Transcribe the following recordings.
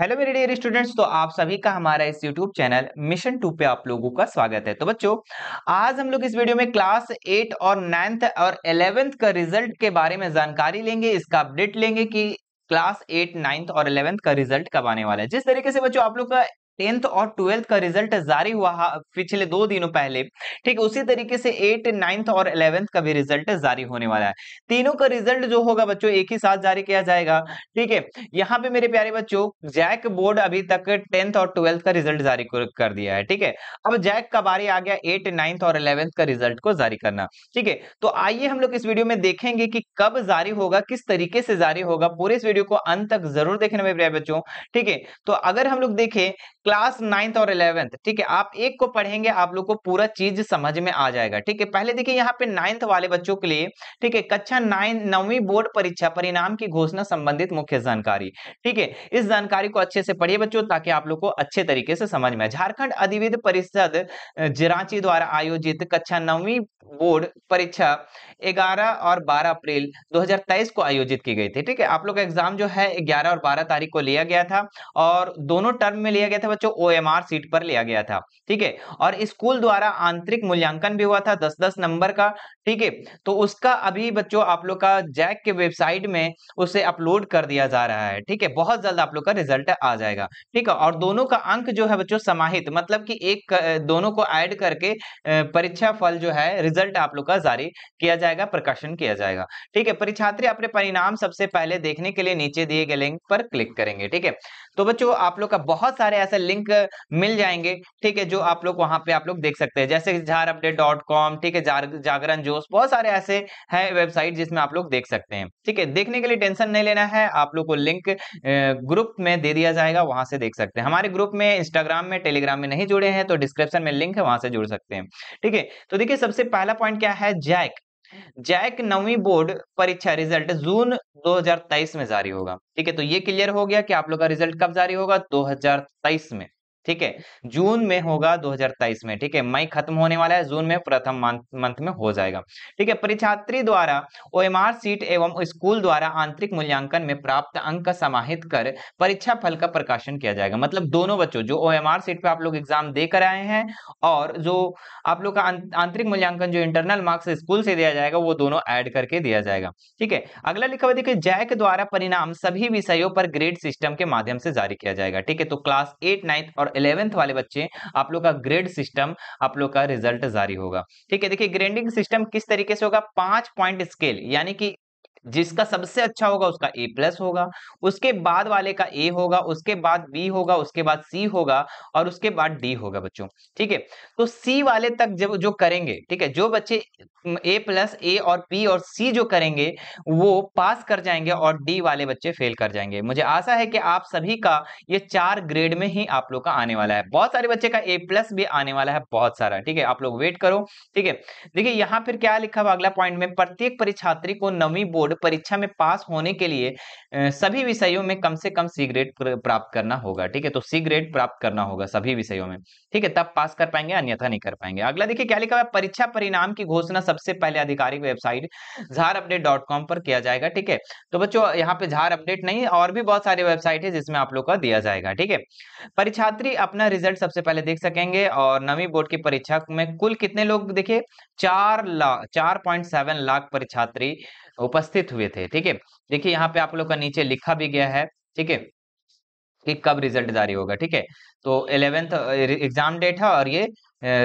hello मेरे dear students तो आप सभी का हमारा इस यूट्यूब चैनल मिशन टू पे आप लोगों का स्वागत है तो बच्चों आज हम लोग इस वीडियो में क्लास एट और नाइन्थ और एलेवेंथ का रिजल्ट के बारे में जानकारी लेंगे इसका अपडेट लेंगे कि क्लास एट नाइन्थ और इलेवेंथ का रिजल्ट कब आने वाला है जिस तरीके से बच्चों आप लोग का टेंथ और ट्वेल्थ का रिजल्ट जारी हुआ पिछले दो दिनों पहले ठीक उसी तरीके से एट नाइन्थ और इलेवेंथ का भी रिजल्ट जारी होने वाला है तीनों का रिजल्ट जो होगा बच्चों एक ही साथ जारी किया जाएगा ठीक है यहाँ पे मेरे प्यारे बच्चों जैक बोर्ड अभी तक टेंथ और ट्वेल्थ का रिजल्ट जारी कर दिया है ठीक है अब जैक का बारी आ गया एट नाइन्थ और इलेवेंथ का रिजल्ट को जारी करना ठीक है तो आइए हम लोग इस वीडियो में देखेंगे कि कब जारी होगा किस तरीके से जारी होगा पूरे इस वीडियो को अंत तक जरूर देखने में प्यारे बच्चों ठीक है तो अगर हम लोग देखें क्लास नाइन्थ और इलेवेंथ ठीक है आप एक को पढ़ेंगे आप लोग को पूरा चीज समझ में आ जाएगा ठीक है पहले देखिए यहाँ पे नाइन्थ वाले बच्चों के लिए ठीक है कक्षा नाइन नौवीं बोर्ड परीक्षा परिणाम की घोषणा संबंधित मुख्य जानकारी ठीक है इस जानकारी को अच्छे से पढ़िए बच्चों ताकि आप लोग को अच्छे तरीके से समझ में झारखंड अधिविध परिषद रांची द्वारा आयोजित कक्षा नौवीं बोर्ड परीक्षा 11 और 12 अप्रैल 2023 को आयोजित की गई थी ठीक है आप लोग का एग्जाम जो है 11 और 12 तारीख को लिया गया था और दोनों टर्म में लिया गया था बच्चों ओएमआर सीट पर लिया गया था ठीक है और स्कूल द्वारा आंतरिक मूल्यांकन भी हुआ था दस दस नंबर का ठीक है तो उसका अभी बच्चों आप लोग का जैक के वेबसाइट में उसे अपलोड कर दिया जा रहा है ठीक है बहुत जल्द आप लोग का रिजल्ट आ जाएगा ठीक है और दोनों का अंक जो है बच्चों समाहित मतलब कि एक दोनों को ऐड करके परीक्षा फल जो है रिजल्ट आप लोग का जारी किया जाएगा प्रकाशन किया जाएगा ठीक है परीक्षार्थी अपने परिणाम सबसे पहले देखने के लिए नीचे दिए गए लिंक पर क्लिक करेंगे ठीक है तो बच्चों आप लोग का बहुत सारे ऐसे लिंक uh, मिल जाएंगे ठीक है जो आप लोग वहां पे आप लोग देख सकते हैं जैसे झार अपडेट डॉट कॉम ठीक है जागरण जोश बहुत सारे ऐसे है वेबसाइट जिसमें आप लोग देख सकते हैं ठीक है देखने के लिए टेंशन नहीं लेना है आप लोग को लिंक ग्रुप में दे दिया जाएगा वहां से देख सकते हैं हमारे ग्रुप में इंस्टाग्राम में टेलीग्राम में नहीं जुड़े हैं तो डिस्क्रिप्शन में लिंक है वहां से जुड़ सकते हैं ठीक है तो देखिए सबसे पहला पॉइंट क्या है जैक जैक नवी बोर्ड परीक्षा रिजल्ट जून 2023 में जारी होगा ठीक है तो ये क्लियर हो गया कि आप लोग का रिजल्ट कब जारी होगा 2023 में ठीक है जून में होगा 2023 में ठीक है मई खत्म होने वाला है जून में प्रथम मंथ में हो जाएगा ठीक है परीक्षात्री द्वारा ओ सीट एवं स्कूल द्वारा आंतरिक मूल्यांकन में प्राप्त अंक का समाहित कर परीक्षा फल का प्रकाशन किया जाएगा मतलब दोनों बच्चों जो ओ सीट पे आप लोग एग्जाम देकर आए हैं और जो आप लोग का आंतरिक मूल्यांकन जो इंटरनल मार्क्स स्कूल से दिया जाएगा वो दोनों एड करके दिया जाएगा ठीक है अगला लिखा हुआ देखिए जैक द्वारा परिणाम सभी विषयों पर ग्रेड सिस्टम के माध्यम से जारी किया जाएगा ठीक है तो क्लास एट नाइन्थ और इलेवेंथ वाले बच्चे आप लोग का ग्रेड सिस्टम आप लोग का रिजल्ट जारी होगा ठीक है देखिए ग्रेडिंग सिस्टम किस तरीके से होगा पांच पॉइंट स्केल यानी कि जिसका सबसे अच्छा होगा उसका ए प्लस होगा उसके बाद वाले का ए होगा उसके बाद बी होगा उसके बाद सी होगा और उसके बाद डी होगा बच्चों ठीक है तो सी वाले तक जब जो करेंगे ठीक है जो बच्चे ए प्लस ए और पी और सी जो करेंगे वो पास कर जाएंगे और डी वाले बच्चे फेल कर जाएंगे मुझे आशा है कि आप सभी का ये चार ग्रेड में ही आप लोग का आने वाला है बहुत सारे बच्चे का ए प्लस भी आने वाला है बहुत सारा ठीक है आप लोग वेट करो ठीक है देखिए यहाँ फिर क्या लिखा हुआ अगला पॉइंट में प्रत्येक परीक्षात्री को नवी बोर्ड बोर्ड परीक्षा में पास होने के लिए सभी विषयों में कम से कम सी ग्रेड प्राप्त करना होगा ठीक है तो सी ग्रेड प्राप्त करना होगा सभी विषयों में ठीक है तब पास कर पाएंगे अन्यथा नहीं कर पाएंगे अगला देखिए क्या लिखा हुआ परीक्षा परिणाम की घोषणा सबसे पहले आधिकारिक वेबसाइट झार पर किया जाएगा ठीक है तो बच्चों यहाँ पे झार अपडेट नहीं और भी बहुत सारी वेबसाइट है जिसमें आप लोग का दिया जाएगा ठीक है परीक्षार्थी अपना रिजल्ट सबसे पहले देख सकेंगे और नवी बोर्ड की परीक्षा में कुल कितने लोग देखिए चार लाख चार पॉइंट सेवन लाख परीक्षार्थी उपस्थित हुए थे ठीक है देखिए यहाँ पे आप लोग का नीचे लिखा भी गया है ठीक है कि कब रिजल्ट जारी होगा ठीक है तो एलेवेंथ एग्जाम डेट है और ये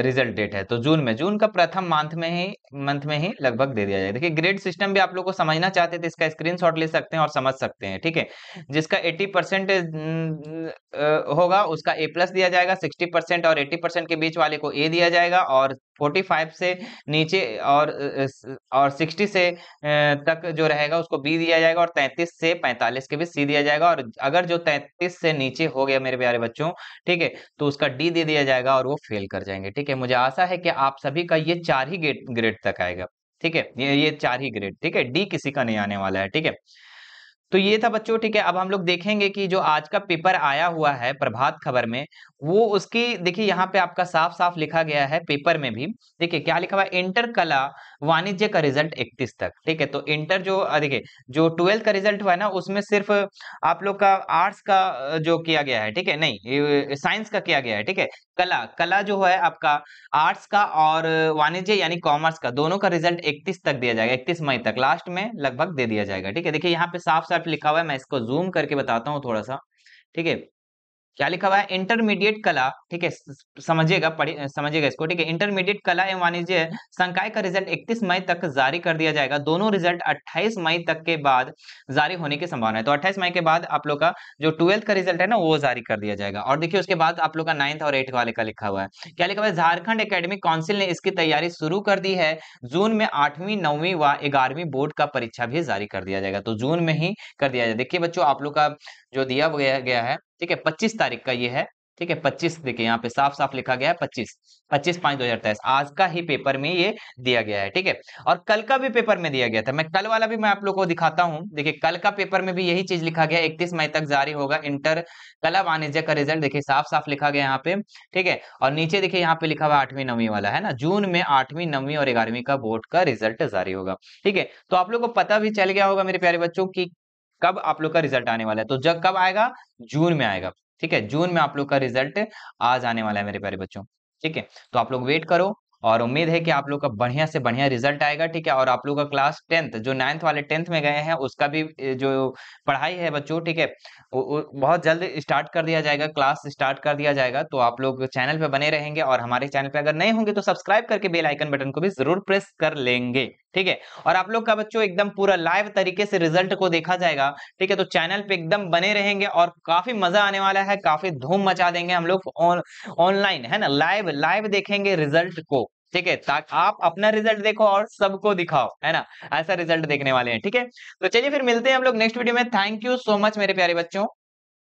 रिजल्ट डेट है तो जून में जून का प्रथम मंथ में ही मंथ में ही लगभग दे दिया जाएगा देखिए ग्रेड सिस्टम भी आप लोग को समझना चाहते थे इसका स्क्रीनशॉट ले सकते हैं और समझ सकते हैं ठीक है जिसका 80 परसेंट होगा उसका ए प्लस दिया जाएगा 60 परसेंट और 80 परसेंट के बीच वाले को ए दिया जाएगा और 45 से नीचे और और 60 से तक जो रहेगा उसको बी दिया जाएगा और 33 से 45 के बीच सी दिया जाएगा और अगर जो 33 से नीचे हो गया मेरे प्यारे बच्चों ठीक है तो उसका डी दे दिया जाएगा और वो फेल कर जाएंगे ठीक है मुझे आशा है कि आप सभी का ये चार ही ग्रेड तक आएगा ठीक है ये ये चार ही ग्रेड ठीक है डी किसी का नहीं आने वाला है ठीक है तो ये था बच्चों ठीक है अब हम लोग देखेंगे कि जो आज का पेपर आया हुआ है प्रभात खबर में वो उसकी देखिए यहाँ पे आपका साफ साफ लिखा गया है पेपर में भी देखिए क्या लिखा हुआ है इंटर कला वाणिज्य का रिजल्ट 31 तक ठीक है तो इंटर जो देखिए जो ट्वेल्थ का रिजल्ट हुआ है ना उसमें सिर्फ आप लोग का आर्ट्स का जो किया गया है ठीक है नहीं साइंस का किया गया है ठीक है कला कला जो है आपका आर्ट्स का और वाणिज्य यानी कॉमर्स का दोनों का रिजल्ट इकतीस तक दिया जाएगा इकतीस मई तक लास्ट में लगभग दे दिया जाएगा ठीक है देखिए यहाँ पे साफ साफ लिखा हुआ है मैं इसको जूम करके बताता हूँ थोड़ा सा ठीक है क्या लिखा हुआ है इंटरमीडिएट कला ठीक है समझिएगा समझिएगा इसको ठीक है इंटरमीडिएट कला एवं वाणिज्य संकाय का रिजल्ट 31 मई तक जारी कर दिया जाएगा दोनों रिजल्ट 28 मई तक के बाद जारी होने की संभावना है तो 28 मई के बाद आप लोग का जो ट्वेल्थ का रिजल्ट है ना वो जारी कर दिया जाएगा और देखिए उसके बाद आप लोग का नाइन्थ और एट्थ वाले का लिखा हुआ है क्या लिखा हुआ है झारखंड अकेडमिक काउंसिल ने इसकी तैयारी शुरू कर दी है जून में आठवीं नौवीं व ग्यारहवीं बोर्ड का परीक्षा भी जारी कर दिया जाएगा तो जून में ही कर दिया जाए देखिए बच्चों आप लोग का जो दिया गया है ठीक है पच्चीस तारीख का ये है ठीक है पच्चीस देखिए यहाँ पे साफ साफ लिखा गया है पच्चीस पच्चीस पांच दो हजार तेईस आज का ही पेपर में ये दिया गया है ठीक है और कल का भी पेपर में दिया गया था मैं कल वाला भी मैं आप लोग को दिखाता हूँ देखिए कल का पेपर में भी यही चीज लिखा गया इकतीस मई तक जारी होगा इंटर कला वाणिज्य का रिजल्ट देखिए साफ साफ लिखा गया यहाँ पे ठीक है और नीचे देखिए यहाँ पे लिखा हुआ आठवीं नवी वाला है ना जून में आठवीं नवी और ग्यारहवीं का बोर्ड का रिजल्ट जारी होगा ठीक है तो आप लोग को पता भी चल गया होगा मेरे प्यारे बच्चों की कब आप लोग का रिजल्ट आने वाला है तो जब कब आएगा जून में आएगा ठीक है जून में आप लोग का रिजल्ट आज आने वाला है मेरे प्यारे बच्चों ठीक है तो आप लोग वेट करो और उम्मीद है कि आप लोग का बढ़िया से बढ़िया रिजल्ट आएगा ठीक है और आप लोग का क्लास टेंथ जो नाइन्थ वाले टेंथ में गए हैं उसका भी जो पढ़ाई है बच्चों ठीक है बहुत जल्द स्टार्ट कर दिया जाएगा क्लास स्टार्ट कर दिया जाएगा तो आप लोग चैनल पे बने रहेंगे और हमारे चैनल पे अगर नए होंगे तो सब्सक्राइब करके बेल आइकन बटन को भी जरूर प्रेस कर लेंगे ठीक है और आप लोग का बच्चों एकदम पूरा लाइव तरीके से रिजल्ट को देखा जाएगा ठीक है तो चैनल पे एकदम बने रहेंगे और काफी मजा आने वाला है काफी धूम मचा देंगे हम लोग ऑनलाइन है ना लाइव लाइव देखेंगे रिजल्ट को ठीक है ताकि आप अपना रिजल्ट देखो और सबको दिखाओ है ना ऐसा रिजल्ट देखने वाले हैं ठीक है तो चलिए फिर मिलते हैं हम लोग नेक्स्ट वीडियो में थैंक यू सो मच मेरे प्यारे बच्चों